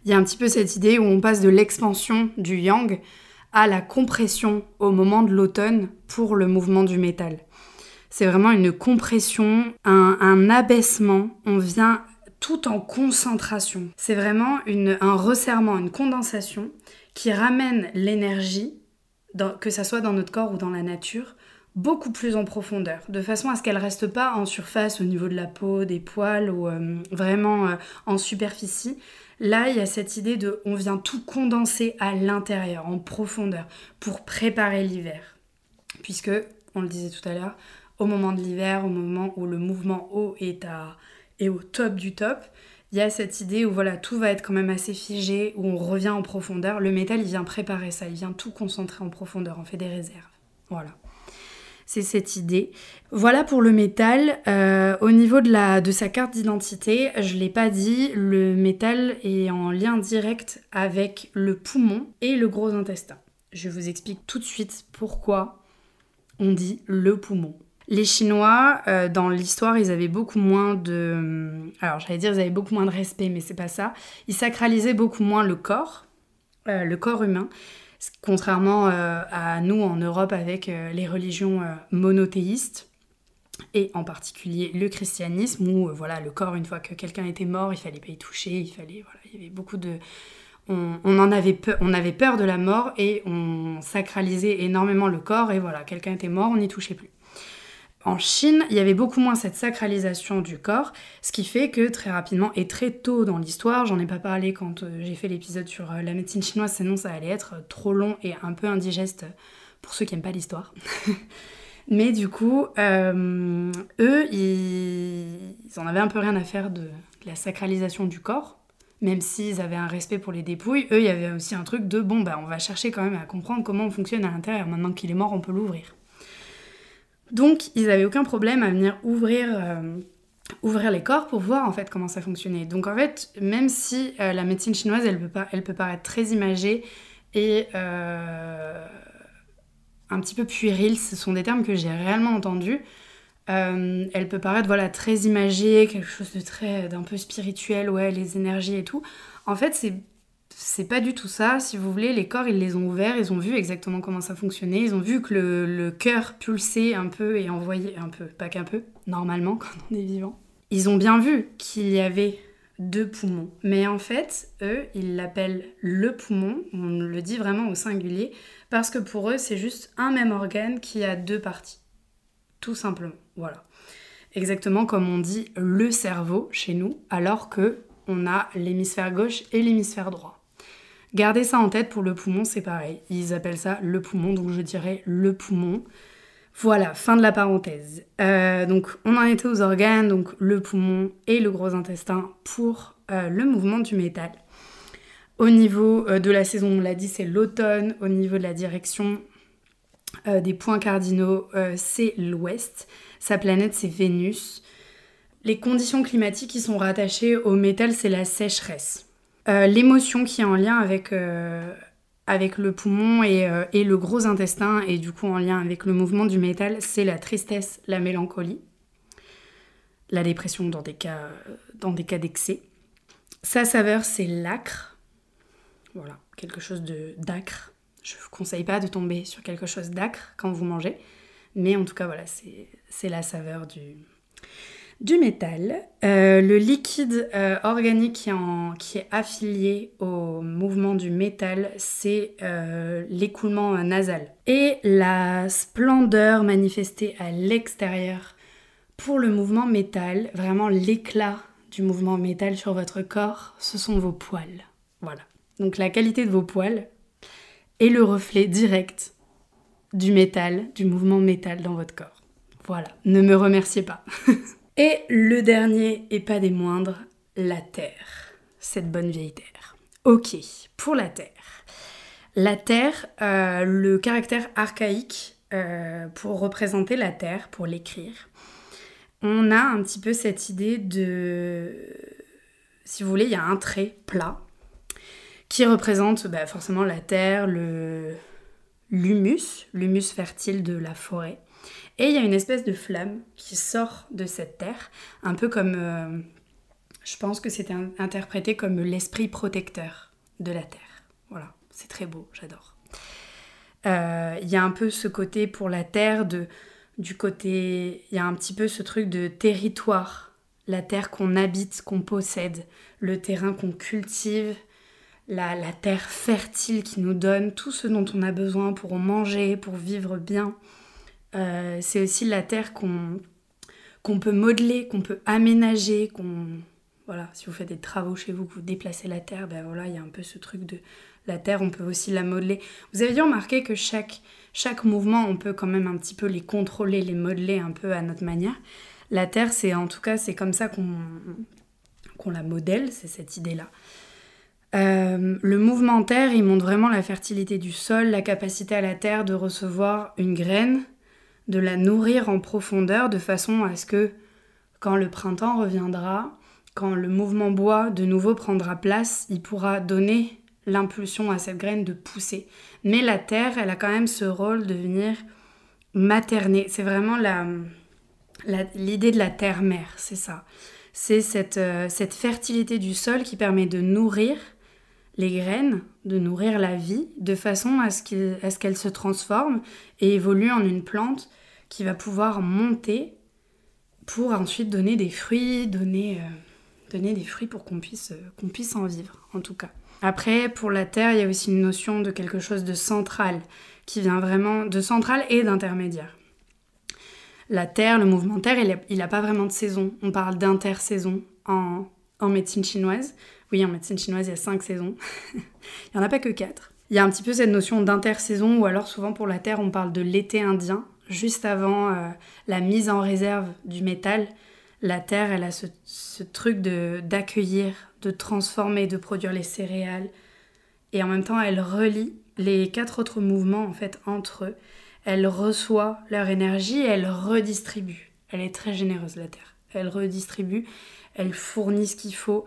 Il y a un petit peu cette idée où on passe de l'expansion du yang à la compression au moment de l'automne pour le mouvement du métal. C'est vraiment une compression, un, abaissement. On vient tout en concentration. C'est vraiment un resserrement, une condensation qui ramène l'énergie, que ça soit dans notre corps ou dans la nature, beaucoup plus en profondeur, de façon à ce qu'elle reste pas en surface au niveau de la peau, des poils ou euh, vraiment euh, en superficie. Là, il y a cette idée de on vient tout condenser à l'intérieur, en profondeur, pour préparer l'hiver. Puisque, on le disait tout à l'heure, au moment de l'hiver, au moment où le mouvement haut est, à, est au top du top, il y a cette idée où voilà, tout va être quand même assez figé, où on revient en profondeur. Le métal, il vient préparer ça, il vient tout concentrer en profondeur, on fait des réserves. Voilà c'est cette idée. Voilà pour le métal. Euh, au niveau de, la, de sa carte d'identité, je ne l'ai pas dit, le métal est en lien direct avec le poumon et le gros intestin. Je vous explique tout de suite pourquoi on dit le poumon. Les Chinois, euh, dans l'histoire, ils avaient beaucoup moins de. Hum, alors, j'allais dire, ils avaient beaucoup moins de respect, mais c'est pas ça. Ils sacralisaient beaucoup moins le corps, euh, le corps humain contrairement euh, à nous en Europe avec euh, les religions euh, monothéistes et en particulier le christianisme où voilà le corps une fois que quelqu'un était mort il fallait pas y toucher il fallait voilà il y avait beaucoup de on, en avait peur, on avait peur de la mort et on sacralisait énormément le corps et voilà quelqu'un était mort on n'y touchait plus en Chine, il y avait beaucoup moins cette sacralisation du corps, ce qui fait que très rapidement et très tôt dans l'histoire, j'en ai pas parlé quand euh, j'ai fait l'épisode sur euh, la médecine chinoise, sinon ça allait être euh, trop long et un peu indigeste pour ceux qui aiment pas l'histoire. [LAUGHS] Mais du coup, eux, ils... en avaient un peu rien à faire de la sacralisation du corps, même s'ils avaient un respect pour les dépouilles, eux, il y avait aussi un truc de bon, bah, on va chercher quand même à comprendre comment on fonctionne à l'intérieur. Maintenant qu'il est mort, on peut l'ouvrir. Donc ils n'avaient aucun problème à venir ouvrir, euh, ouvrir les corps pour voir en fait comment ça fonctionnait. Donc en fait, même si euh, la médecine chinoise, elle peut, elle peut paraître très imagée et euh, un petit peu puérile, ce sont des termes que j'ai réellement entendus. elle peut paraître voilà très imagée, quelque chose de très d'un peu spirituel, ouais, les énergies et tout. En fait, c'est c'est pas du tout ça. Si vous voulez, les corps, ils les ont ouverts, ils ont vu exactement comment ça fonctionnait, ils ont vu que le, cœur pulsait un peu et envoyait un peu, pas qu'un peu, normalement [LAUGHS] quand on est vivant. Ils ont bien vu qu'il y avait deux poumons. Mais en fait, eux, ils l'appellent le poumon, on le dit vraiment au singulier, parce que pour eux, c'est juste un même organe qui a deux parties. Tout simplement, voilà. Exactement comme on dit le cerveau chez nous, alors que on a l'hémisphère gauche et l'hémisphère droit. Gardez ça en tête pour le poumon, c'est pareil. Ils appellent ça le poumon, donc je dirais le poumon. Voilà, fin de la parenthèse. Euh, donc on en était aux organes, donc le poumon et le gros intestin pour euh, le mouvement du métal. Au niveau euh, de la saison, on l'a dit, c'est l'automne. Au niveau de la direction des points cardinaux, c'est l'ouest. Sa planète, c'est Vénus. Les conditions climatiques qui sont rattachées au métal, c'est la sécheresse. Euh, l'émotion qui est en lien avec, euh, avec le poumon euh, et, le gros intestin, et du coup en lien avec le mouvement du métal, c'est la tristesse, la mélancolie, la dépression dans des cas, dans des cas d'excès. Sa saveur, c'est l'acre. Voilà, quelque chose de d'acre. Je ne vous conseille pas de tomber sur quelque chose d'acre quand vous mangez, mais en tout cas, voilà, c'est la saveur du, du métal. Euh, le liquide euh, organique qui est, affilié au mouvement du métal, c'est euh, l'écoulement nasal. Et la splendeur manifestée à l'extérieur pour le mouvement métal, vraiment l'éclat du mouvement métal sur votre corps, ce sont vos poils. Voilà. Donc la qualité de vos poils est le reflet direct du métal, du mouvement métal dans votre corps. Voilà, ne me remerciez pas. [LAUGHS] Et le dernier, et pas des moindres, la Terre. Cette bonne vieille Terre. Ok, pour la Terre. La Terre, euh, le caractère archaïque euh, pour représenter la Terre, pour l'écrire, on a un petit peu cette idée de... Si vous voulez, il y a un trait plat qui représente bah, forcément la Terre, le l'humus, l'humus fertile de la forêt. Et il y a une espèce de flamme qui sort de cette terre, un peu comme, euh, je pense que c'était interprété comme l'esprit protecteur de la terre. Voilà, c'est très beau, j'adore. Euh, il y a un peu ce côté pour la terre de, du côté, il y a un petit peu ce truc de territoire, la terre qu'on habite, qu'on possède, le terrain qu'on cultive, la, la, terre fertile qui nous donne tout ce dont on a besoin pour manger, pour vivre bien. Euh, c'est aussi la terre qu'on peut modeler, qu'on peut aménager, qu'on voilà, si vous faites des travaux chez vous, que vous déplacez la terre, ben voilà, il y a un peu ce truc de la terre, on peut aussi la modeler. Vous avez dû remarquer que chaque, chaque mouvement, on peut quand même un petit peu les contrôler, les modeler un peu à notre manière. La terre, c'est en tout cas, c'est comme ça qu'on la modèle, c'est cette idée-là. Euh, le mouvement terre, il montre vraiment la fertilité du sol, la capacité à la terre de recevoir une graine, de la nourrir en profondeur de façon à ce que quand le printemps reviendra, quand le mouvement bois de nouveau prendra place, il pourra donner l'impulsion à cette graine de pousser. Mais la terre, elle a quand même ce rôle de venir materner. C'est vraiment la, l'idée de la terre-mère, c'est ça. C'est euh, cette, fertilité du sol qui permet de nourrir les graines, de nourrir la vie, de façon à ce, qu'elle se transforme et évolue en une plante qui va pouvoir monter pour ensuite donner des fruits, donner, euh, donner des fruits pour qu'on puisse, euh, qu'on puisse en vivre, en tout cas. Après, pour la terre, il y a aussi une notion de quelque chose de central, qui vient vraiment de central et d'intermédiaire. La terre, le mouvement terre, il n'a pas vraiment de saison. On parle d'intersaison en, en médecine chinoise. Oui, en médecine chinoise, il y a cinq saisons. [LAUGHS] il n'y en a pas que quatre. Il y a un petit peu cette notion d'intersaison, ou alors souvent pour la terre, on parle de l'été indien, juste avant euh, la mise en réserve du métal, la terre, elle a ce, truc d'accueillir, de, transformer, de produire les céréales. Et en même temps, elle relie les quatre autres mouvements en fait entre eux. Elle reçoit leur énergie elle redistribue. Elle est très généreuse, la terre. Elle redistribue, elle fournit ce qu'il faut,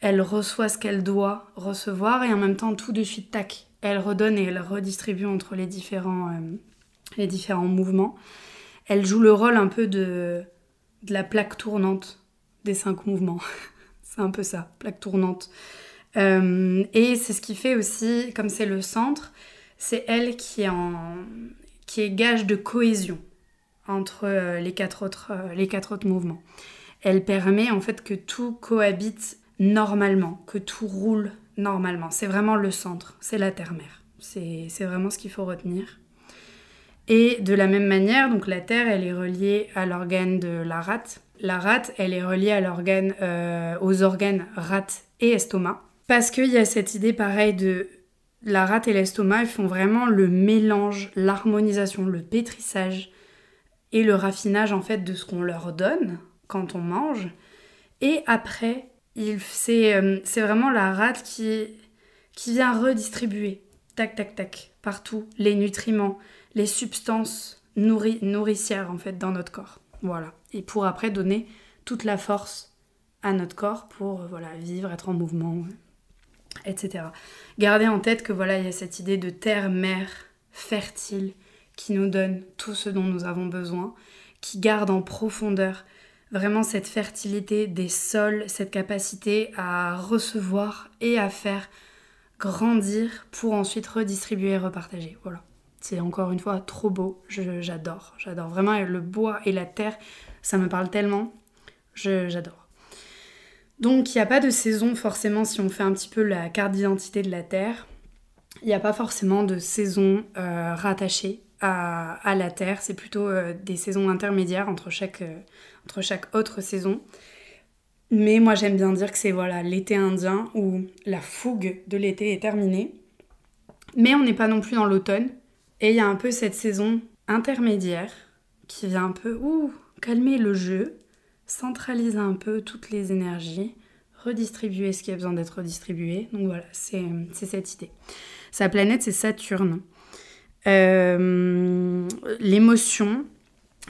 elle reçoit ce qu'elle doit recevoir et en même temps, tout de suite, tac, elle redonne et elle redistribue entre les différents. Euh, les différents mouvements. Elle joue le rôle un peu de, la plaque tournante des cinq mouvements. [LAUGHS] c'est un peu ça, plaque tournante. Euh, et c'est ce qui fait aussi, comme c'est le centre, c'est elle qui est, en, qui est gage de cohésion entre euh, les quatre, autres, euh, les quatre autres mouvements. Elle permet en fait que tout cohabite normalement, que tout roule normalement. C'est vraiment le centre, c'est la terre-mère. C'est vraiment ce qu'il faut retenir. Et de la même manière, donc la terre, elle est reliée à l'organe de la rate. La rate, elle est reliée à euh, aux organes rate et estomac. Parce qu'il y a cette idée pareille de la rate et l'estomac, ils font vraiment le mélange, l'harmonisation, le pétrissage et le raffinage en fait de ce qu'on leur donne quand on mange. Et après, euh, c'est, vraiment la rate qui, qui vient redistribuer, tac, tac, tac, partout, les nutriments, les substances nourricières en fait dans notre corps. Voilà. Et pour après donner toute la force à notre corps pour euh, voilà, vivre, être en mouvement, euh, etc. Gardez en tête que voilà, il y a cette idée de terre mère fertile qui nous donne tout ce dont nous avons besoin, qui garde en profondeur vraiment cette fertilité des sols, cette capacité à recevoir et à faire grandir pour ensuite redistribuer et repartager. Voilà c'est encore une fois trop beau. J'adore, j'adore vraiment le bois et la terre, ça me parle tellement. J'adore. Donc il n'y a pas de saison forcément si on fait un petit peu la carte d'identité de la terre. Il n'y a pas forcément de saison euh, rattachée à, la terre. C'est plutôt euh, des saisons intermédiaires entre chaque, euh, entre chaque autre saison. Mais moi j'aime bien dire que c'est voilà l'été indien où la fougue de l'été est terminée. Mais on n'est pas non plus dans l'automne, et il y a un peu cette saison intermédiaire qui vient un peu calmer le jeu, centraliser un peu toutes les énergies, redistribuer ce qui a besoin d'être redistribué. Donc voilà, c'est cette idée. Sa planète, c'est Saturne. Euh, l'émotion,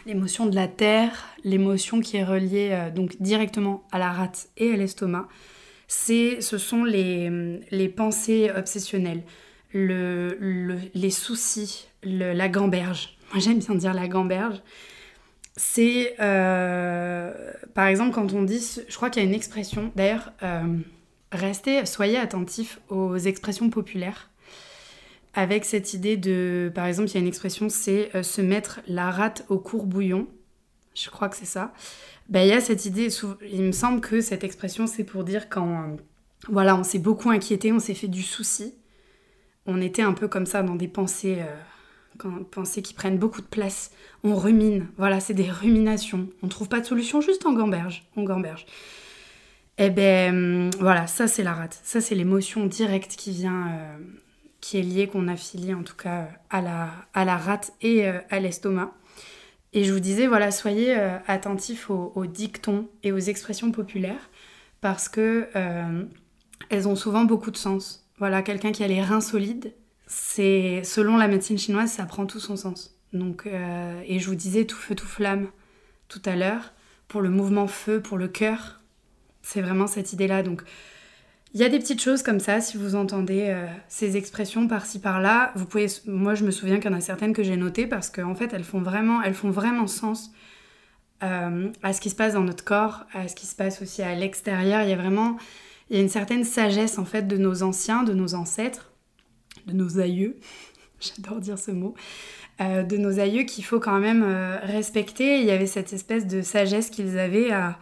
l'émotion de la terre, l'émotion qui est reliée euh, donc directement à la rate et à l'estomac, ce sont les pensées obsessionnelles le, les soucis, la gamberge. Moi j'aime bien dire la gamberge. C'est euh, par exemple quand on dit, je crois qu'il y a une expression, d'ailleurs, euh, restez, soyez attentifs aux expressions populaires. Avec cette idée de, par exemple, il y a une expression, c'est euh, se mettre la rate au courbouillon. Je crois que c'est ça. Ben, il y a cette idée, il me semble que cette expression, c'est pour dire quand, voilà, on s'est beaucoup inquiété, on s'est fait du souci on était un peu comme ça dans des pensées, euh, pensées qui prennent beaucoup de place. On rumine, voilà, c'est des ruminations. On ne trouve pas de solution, juste en gamberge, on gamberge. Et eh ben hum, voilà, ça c'est la rate, ça c'est l'émotion directe qui vient, euh, qui est liée, qu'on affilie en tout cas à la, à la rate et euh, à l'estomac. Et je vous disais, voilà, soyez attentifs aux, aux, dictons et aux expressions populaires parce que elles ont souvent beaucoup de sens. Voilà, quelqu'un qui a les reins solides, c'est selon la médecine chinoise, ça prend tout son sens. Donc, euh, et je vous disais tout feu, tout flamme tout à l'heure, pour le mouvement feu, pour le cœur, c'est vraiment cette idée-là. Donc, il y a des petites choses comme ça, si vous entendez euh, ces expressions par-ci par-là, vous pouvez. Moi, je me souviens qu'il y en a certaines que j'ai notées parce qu'en en fait, elles font vraiment, elles font vraiment sens euh, à ce qui se passe dans notre corps, à ce qui se passe aussi à l'extérieur. Il y a vraiment il y a une certaine sagesse en fait de nos anciens, de nos ancêtres, de nos aïeux, [LAUGHS] j'adore dire ce mot, euh, de nos aïeux qu'il faut quand même euh, respecter. Il y avait cette espèce de sagesse qu'ils avaient à, euh,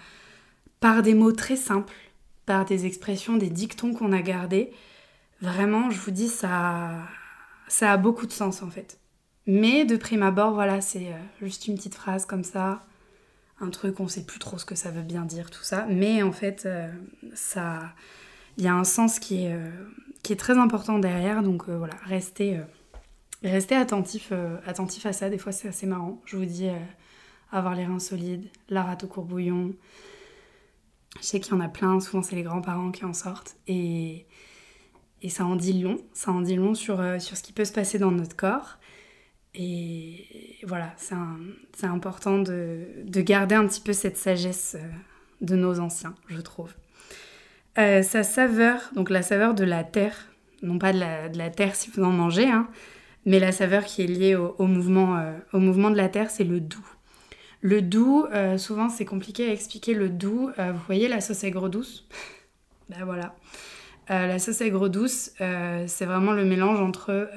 par des mots très simples, par des expressions, des dictons qu'on a gardés. Vraiment, je vous dis, ça, ça a beaucoup de sens en fait. Mais de prime abord, voilà, c'est juste une petite phrase comme ça un truc, on sait plus trop ce que ça veut bien dire, tout ça. Mais en fait, euh, ça, il y a un sens qui est, euh, qui est très important derrière. Donc euh, voilà, restez, attentifs, à ça. Des fois, c'est assez marrant. Je vous dis, avoir les reins solides, la rate au courbouillon. Je sais qu'il y en a plein, souvent c'est les grands-parents qui en sortent. Et, ça en dit long, ça en dit long sur ce qui peut se passer dans notre corps. Et voilà, c'est important de, de, garder un petit peu cette sagesse euh, de nos anciens, je trouve. Euh, sa saveur, donc la saveur de la terre, non pas de la, de la terre si vous en mangez, hein, mais la saveur qui est liée au, mouvement, euh, au mouvement de la terre, c'est le doux. Le doux, souvent c'est compliqué à expliquer le doux. vous voyez la sauce aigre douce Ben voilà. la sauce aigre douce, c'est vraiment le mélange entre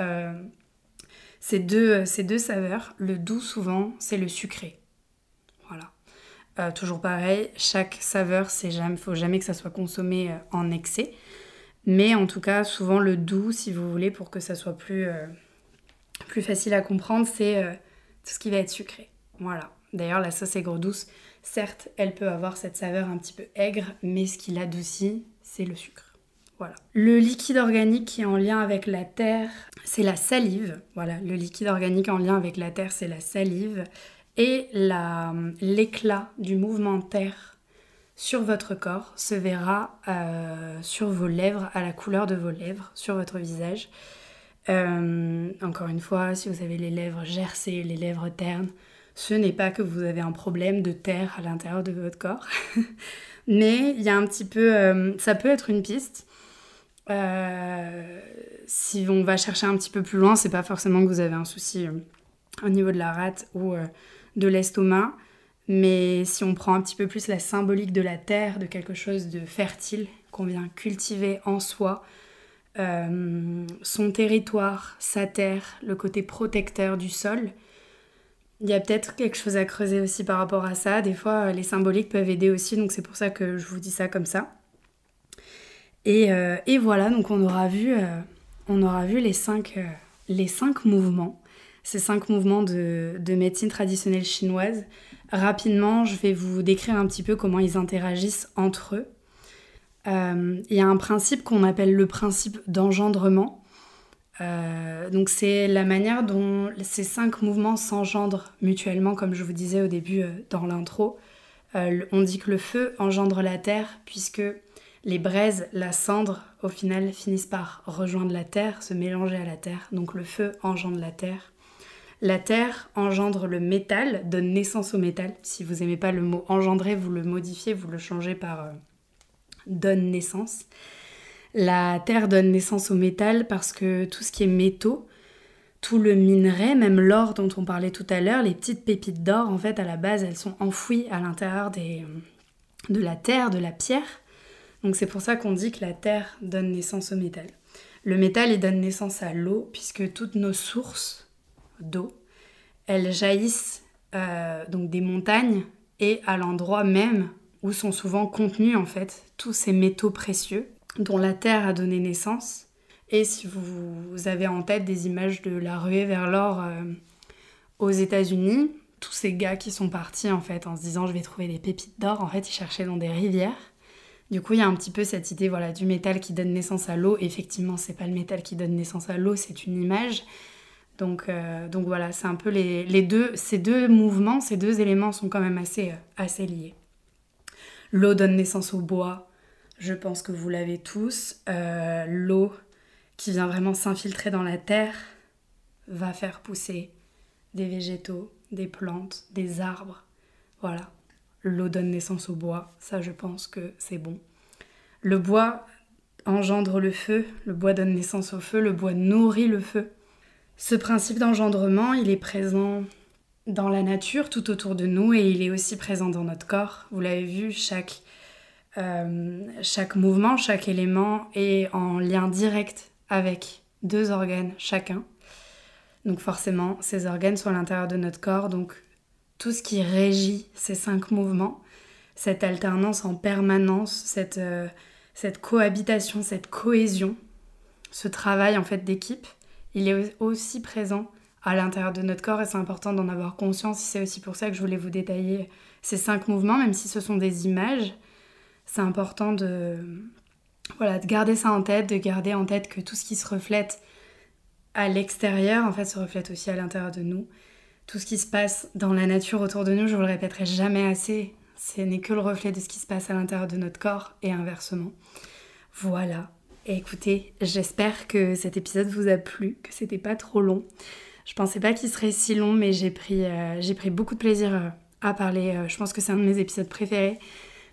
ces deux, euh, deux saveurs, le doux souvent, c'est le sucré. Voilà. Euh, toujours pareil, chaque saveur, c'est jamais, faut jamais que ça soit consommé euh, en excès. Mais en tout cas, souvent le doux, si vous voulez, pour que ça soit plus, plus facile à comprendre, c'est tout ce qui va être sucré. Voilà. D'ailleurs, la sauce aigre douce, certes, elle peut avoir cette saveur un petit peu aigre, mais ce qui l'adoucit, c'est le sucre. Le liquide organique qui est en lien avec la terre, c'est la salive. Voilà, le liquide organique en lien avec la terre, c'est la salive. Et l'éclat du mouvement terre sur votre corps se verra euh, sur vos lèvres, à la couleur de vos lèvres, sur votre visage. Euh, encore une fois, si vous avez les lèvres gercées, les lèvres ternes, ce n'est pas que vous avez un problème de terre à l'intérieur de votre corps. [LAUGHS] Mais il y a un petit peu... Euh, ça peut être une piste. Euh, si on va chercher un petit peu plus loin, c'est pas forcément que vous avez un souci euh, au niveau de la rate ou euh, de l'estomac, mais si on prend un petit peu plus la symbolique de la terre, de quelque chose de fertile qu'on vient cultiver en soi, son territoire, sa terre, le côté protecteur du sol, il y a peut-être quelque chose à creuser aussi par rapport à ça. Des fois, les symboliques peuvent aider aussi, donc c'est pour ça que je vous dis ça comme ça. Euh, et, voilà, donc on aura vu, euh, on aura vu les, cinq, euh, les cinq mouvements, ces cinq mouvements de, de, médecine traditionnelle chinoise. Rapidement, je vais vous décrire un petit peu comment ils interagissent entre eux. Il y a un principe qu'on appelle le principe d'engendrement. donc c'est la manière dont ces cinq mouvements s'engendrent mutuellement, comme je vous disais au début dans l'intro. on dit que le feu engendre la terre puisque les braises, la cendre, au final, finissent par rejoindre la terre, se mélanger à la terre. Donc le feu engendre la terre. La terre engendre le métal, donne naissance au métal. Si vous n'aimez pas le mot engendrer, vous le modifiez, vous le changez par euh, donne naissance. La terre donne naissance au métal parce que tout ce qui est métaux, tout le minerai, même l'or dont on parlait tout à l'heure, les petites pépites d'or, en fait, à la base, elles sont enfouies à l'intérieur des, euh, de la terre, de la pierre. Donc c'est pour ça qu'on dit que la Terre donne naissance au métal. Le métal, il donne naissance à l'eau, puisque toutes nos sources d'eau, elles jaillissent euh, donc des montagnes et à l'endroit même où sont souvent contenus en fait tous ces métaux précieux dont la Terre a donné naissance. Et si vous avez en tête des images de la ruée vers l'or euh, aux États-Unis, tous ces gars qui sont partis en fait en se disant je vais trouver des pépites d'or, en fait ils cherchaient dans des rivières du coup, il y a un petit peu cette idée voilà, du métal qui donne naissance à l'eau. Effectivement, c'est pas le métal qui donne naissance à l'eau, c'est une image. Donc, euh, donc voilà, c'est un peu les, deux, ces deux mouvements, ces deux éléments sont quand même assez, euh, assez liés. L'eau donne naissance au bois, je pense que vous l'avez tous. Euh, l'eau qui vient vraiment s'infiltrer dans la terre va faire pousser des végétaux, des plantes, des arbres. Voilà l'eau donne naissance au bois, ça je pense que c'est bon. Le bois engendre le feu, le bois donne naissance au feu, le bois nourrit le feu. Ce principe d'engendrement, il est présent dans la nature tout autour de nous et il est aussi présent dans notre corps. Vous l'avez vu, chaque, euh, chaque mouvement, chaque élément est en lien direct avec deux organes chacun. Donc forcément, ces organes sont à l'intérieur de notre corps, donc tout ce qui régit ces cinq mouvements, cette alternance en permanence, cette, euh, cohabitation, cette cohésion, ce travail en fait d'équipe, il est aussi présent à l'intérieur de notre corps et c'est important d'en avoir conscience. C'est aussi pour ça que je voulais vous détailler ces cinq mouvements, même si ce sont des images. C'est important de, voilà, de garder ça en tête, de garder en tête que tout ce qui se reflète à l'extérieur, en fait, se reflète aussi à l'intérieur de nous tout ce qui se passe dans la nature autour de nous, je vous le répéterai jamais assez, ce n'est que le reflet de ce qui se passe à l'intérieur de notre corps et inversement. Voilà. écoutez, j'espère que cet épisode vous a plu, que c'était pas trop long. Je pensais pas qu'il serait si long, mais j'ai pris, euh, pris beaucoup de plaisir euh, à parler. Euh, je pense que c'est un de mes épisodes préférés.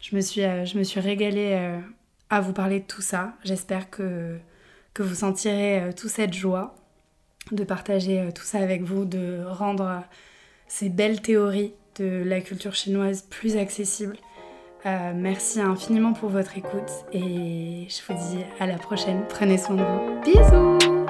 Je me suis, je me suis régalée à vous parler de tout ça. J'espère que, que vous sentirez toute cette joie de partager euh, tout ça avec vous, de rendre euh, ces belles théories de la culture chinoise plus accessibles. Euh, merci infiniment pour votre écoute et je vous dis à la prochaine. Prenez soin de vous. Bisous